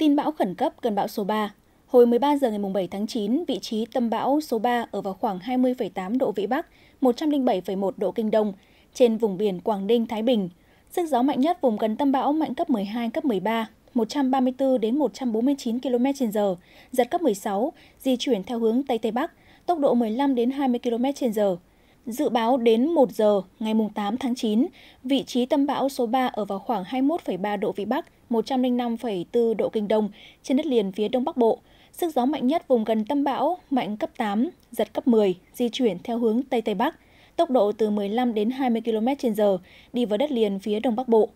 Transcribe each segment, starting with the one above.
Tin bão khẩn cấp cơn bão số 3. Hồi 13 giờ ngày 7 tháng 9, vị trí tâm bão số 3 ở vào khoảng 20,8 độ Vĩ Bắc, 107,1 độ Kinh Đông, trên vùng biển Quảng Ninh, Thái Bình. Sức gió mạnh nhất vùng gần tâm bão mạnh cấp 12, cấp 13, 134 đến 149 km/h, giật cấp 16, di chuyển theo hướng Tây Tây Bắc, tốc độ 15 đến 20 km/h, Dự báo đến 1 giờ ngày 8 tháng 9, vị trí tâm bão số 3 ở vào khoảng 21,3 độ Vĩ Bắc, 105,4 độ Kinh Đông trên đất liền phía Đông Bắc Bộ. Sức gió mạnh nhất vùng gần tâm bão mạnh cấp 8, giật cấp 10, di chuyển theo hướng Tây Tây Bắc, tốc độ từ 15 đến 20 km h đi vào đất liền phía Đông Bắc Bộ.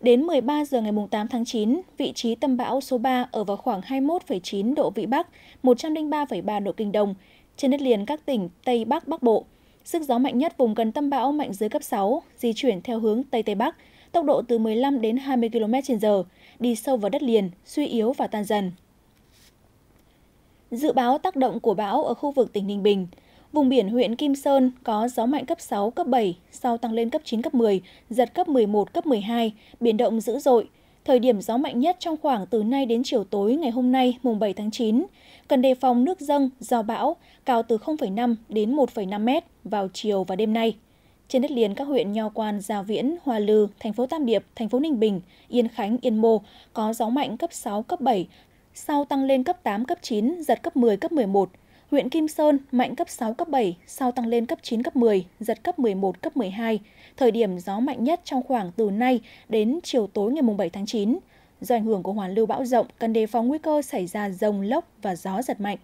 Đến 13 giờ ngày 8 tháng 9, vị trí tâm bão số 3 ở vào khoảng 21,9 độ Vĩ Bắc, 103,3 độ Kinh Đông, trên đất liền các tỉnh Tây Bắc Bắc Bộ. Sức gió mạnh nhất vùng gần tâm bão mạnh dưới cấp 6, di chuyển theo hướng Tây Tây Bắc, tốc độ từ 15 đến 20 km/h, đi sâu vào đất liền, suy yếu và tan dần. Dự báo tác động của bão ở khu vực tỉnh Ninh Bình, Vùng biển huyện Kim Sơn có gió mạnh cấp 6, cấp 7, sau tăng lên cấp 9, cấp 10, giật cấp 11, cấp 12, biển động dữ dội, Thời điểm gió mạnh nhất trong khoảng từ nay đến chiều tối ngày hôm nay, mùng 7 tháng 9, cần đề phòng nước dâng do bão cao từ 0,5 đến 1,5 mét vào chiều và đêm nay. Trên đất liền các huyện Nho Quan, Gia Viễn, Hòa Lư, thành phố Tam Điệp, thành phố Ninh Bình, Yên Khánh, Yên Mô có gió mạnh cấp 6, cấp 7, sau tăng lên cấp 8, cấp 9, giật cấp 10, cấp 11, Huyện Kim Sơn mạnh cấp 6, cấp 7, sau tăng lên cấp 9, cấp 10, giật cấp 11, cấp 12. Thời điểm gió mạnh nhất trong khoảng từ nay đến chiều tối ngày 7 tháng 9. Do ảnh hưởng của hoàn lưu bão rộng, cần đề phòng nguy cơ xảy ra rông lốc và gió giật mạnh.